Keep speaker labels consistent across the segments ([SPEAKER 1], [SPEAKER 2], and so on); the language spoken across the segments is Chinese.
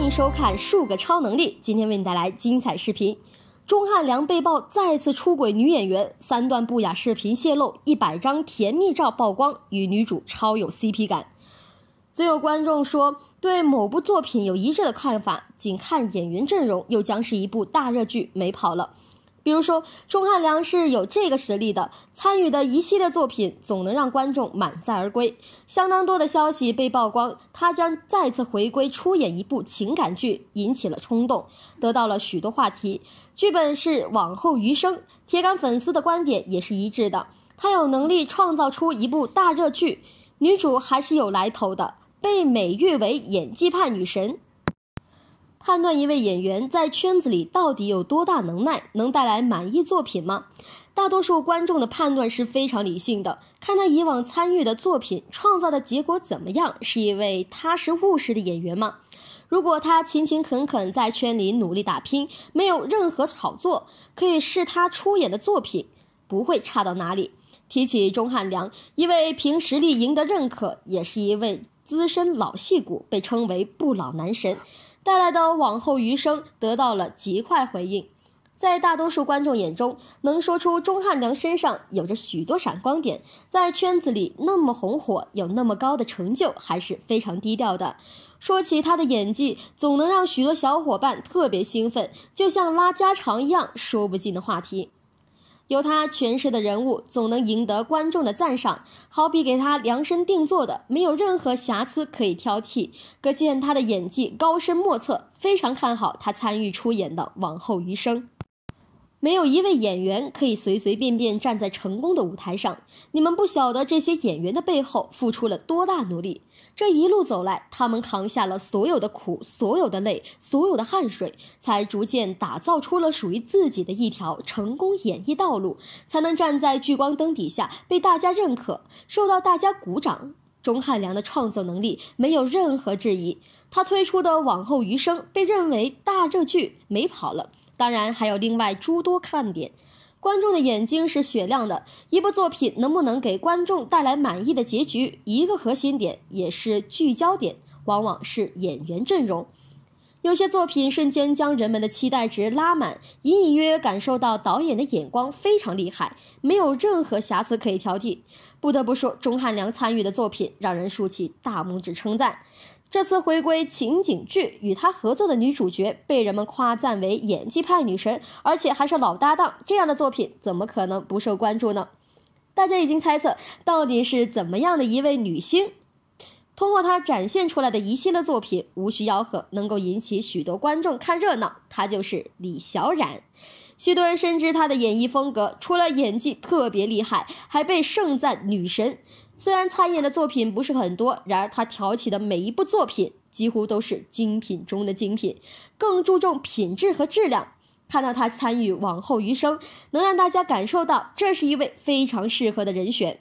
[SPEAKER 1] 欢迎收看数个超能力，今天为你带来精彩视频。钟汉良被曝再次出轨女演员，三段不雅视频泄露，一百张甜蜜照曝光，与女主超有 CP 感。有观众说，对某部作品有一致的看法，仅看演员阵容，又将是一部大热剧，没跑了。比如说，钟汉良是有这个实力的，参与的一系列作品总能让观众满载而归。相当多的消息被曝光，他将再次回归出演一部情感剧，引起了冲动，得到了许多话题。剧本是《往后余生》，铁杆粉丝的观点也是一致的，他有能力创造出一部大热剧。女主还是有来头的，被美誉为演技派女神。判断一位演员在圈子里到底有多大能耐，能带来满意作品吗？大多数观众的判断是非常理性的，看他以往参与的作品，创造的结果怎么样，是一位踏实务实的演员吗？如果他勤勤恳恳在圈里努力打拼，没有任何炒作，可以是他出演的作品不会差到哪里。提起钟汉良，一位凭实力赢得认可，也是一位资深老戏骨，被称为不老男神。带来的往后余生得到了极快回应，在大多数观众眼中，能说出钟汉良身上有着许多闪光点，在圈子里那么红火，有那么高的成就，还是非常低调的。说起他的演技，总能让许多小伙伴特别兴奋，就像拉家常一样说不尽的话题。由他诠释的人物总能赢得观众的赞赏，好比给他量身定做的，没有任何瑕疵可以挑剔。可见他的演技高深莫测，非常看好他参与出演的《往后余生》。没有一位演员可以随随便便站在成功的舞台上。你们不晓得这些演员的背后付出了多大努力。这一路走来，他们扛下了所有的苦、所有的累、所有的汗水，才逐渐打造出了属于自己的一条成功演艺道路，才能站在聚光灯底下被大家认可，受到大家鼓掌。钟汉良的创作能力没有任何质疑，他推出的《往后余生》被认为大热剧没跑了。当然还有另外诸多看点，观众的眼睛是雪亮的。一部作品能不能给观众带来满意的结局，一个核心点也是聚焦点，往往是演员阵容。有些作品瞬间将人们的期待值拉满，隐隐约约感受到导演的眼光非常厉害，没有任何瑕疵可以挑剔。不得不说，钟汉良参与的作品让人竖起大拇指称赞。这次回归情景剧，与她合作的女主角被人们夸赞为演技派女神，而且还是老搭档，这样的作品怎么可能不受关注呢？大家已经猜测到底是怎么样的一位女星，通过她展现出来的一系列作品，无需吆喝，能够引起许多观众看热闹。她就是李小冉，许多人深知她的演艺风格，除了演技特别厉害，还被盛赞女神。虽然参演的作品不是很多，然而他挑起的每一部作品几乎都是精品中的精品，更注重品质和质量。看到他参与《往后余生》，能让大家感受到这是一位非常适合的人选。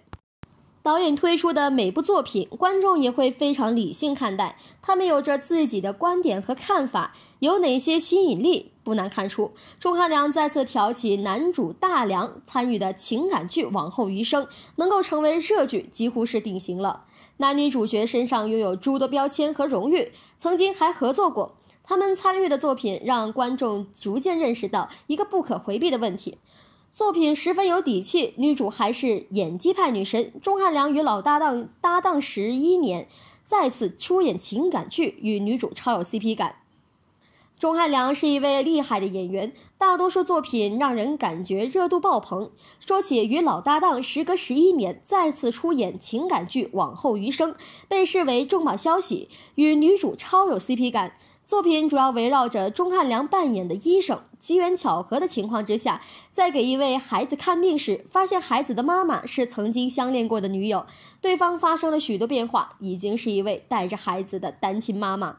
[SPEAKER 1] 导演推出的每部作品，观众也会非常理性看待，他们有着自己的观点和看法，有哪些吸引力？不难看出，钟汉良再次挑起男主大梁，参与的情感剧《往后余生》能够成为热剧，几乎是定型了。男女主角身上拥有诸多标签和荣誉，曾经还合作过，他们参与的作品让观众逐渐认识到一个不可回避的问题。作品十分有底气，女主还是演技派女神。钟汉良与老搭档搭档十一年，再次出演情感剧，与女主超有 CP 感。钟汉良是一位厉害的演员，大多数作品让人感觉热度爆棚。说起与老搭档时隔十一年再次出演情感剧《往后余生》，被视为重磅消息，与女主超有 CP 感。作品主要围绕着钟汉良扮演的医生，机缘巧合的情况之下，在给一位孩子看病时，发现孩子的妈妈是曾经相恋过的女友，对方发生了许多变化，已经是一位带着孩子的单亲妈妈。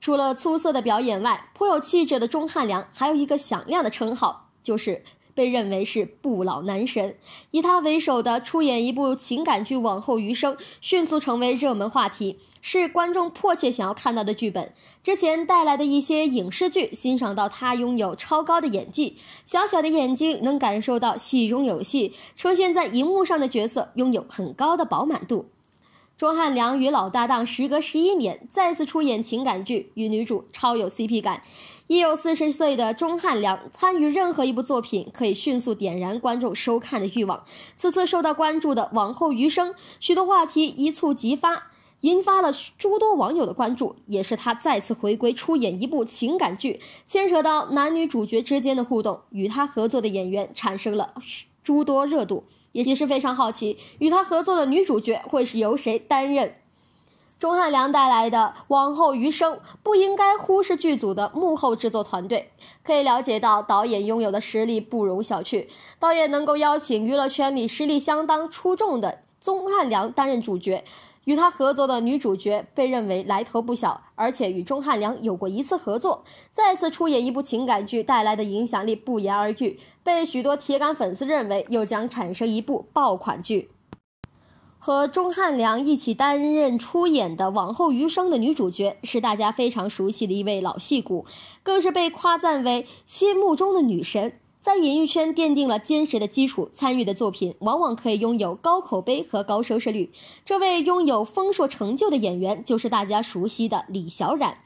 [SPEAKER 1] 除了出色的表演外，颇有气质的钟汉良还有一个响亮的称号，就是被认为是不老男神。以他为首的出演一部情感剧《往后余生》，迅速成为热门话题。是观众迫切想要看到的剧本。之前带来的一些影视剧，欣赏到他拥有超高的演技，小小的眼睛能感受到戏中有戏，出现在荧幕上的角色拥有很高的饱满度。钟汉良与老搭档时隔十一年再次出演情感剧，与女主超有 CP 感。已有四十岁的钟汉良参与任何一部作品，可以迅速点燃观众收看的欲望。此次受到关注的《往后余生》，许多话题一触即发。引发了诸多网友的关注，也是他再次回归出演一部情感剧，牵扯到男女主角之间的互动，与他合作的演员产生了诸多热度，也是非常好奇与他合作的女主角会是由谁担任。钟汉良带来的《往后余生》不应该忽视剧组的幕后制作团队，可以了解到导演拥有的实力不容小觑，导演能够邀请娱乐圈里实力相当出众的钟汉良担任主角。与他合作的女主角被认为来头不小，而且与钟汉良有过一次合作，再次出演一部情感剧带来的影响力不言而喻，被许多铁杆粉丝认为又将产生一部爆款剧。和钟汉良一起担任出演的《往后余生》的女主角是大家非常熟悉的一位老戏骨，更是被夸赞为心目中的女神。在演艺圈奠定了坚实的基础，参与的作品往往可以拥有高口碑和高收视率。这位拥有丰硕成就的演员就是大家熟悉的李小冉，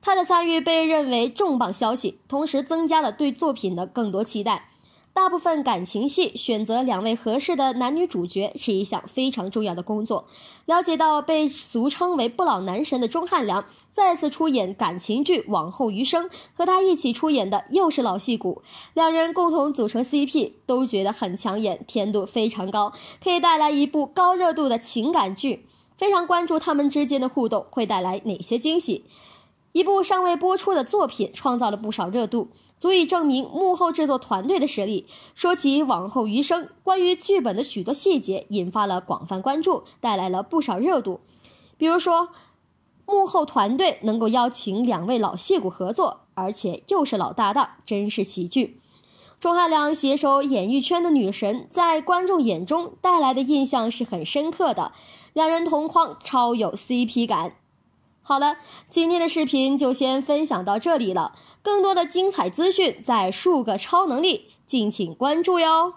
[SPEAKER 1] 他的参与被认为重磅消息，同时增加了对作品的更多期待。大部分感情戏选择两位合适的男女主角是一项非常重要的工作。了解到被俗称为“不老男神”的钟汉良再次出演感情剧《往后余生》，和他一起出演的又是老戏骨，两人共同组成 CP，都觉得很抢眼，甜度非常高，可以带来一部高热度的情感剧。非常关注他们之间的互动会带来哪些惊喜。一部尚未播出的作品创造了不少热度。足以证明幕后制作团队的实力。说起《往后余生》，关于剧本的许多细节引发了广泛关注，带来了不少热度。比如说，幕后团队能够邀请两位老戏骨合作，而且又是老搭档，真是喜剧。钟汉良携手演艺圈的女神，在观众眼中带来的印象是很深刻的。两人同框超有 CP 感。好了，今天的视频就先分享到这里了。更多的精彩资讯在数个超能力，敬请关注哟。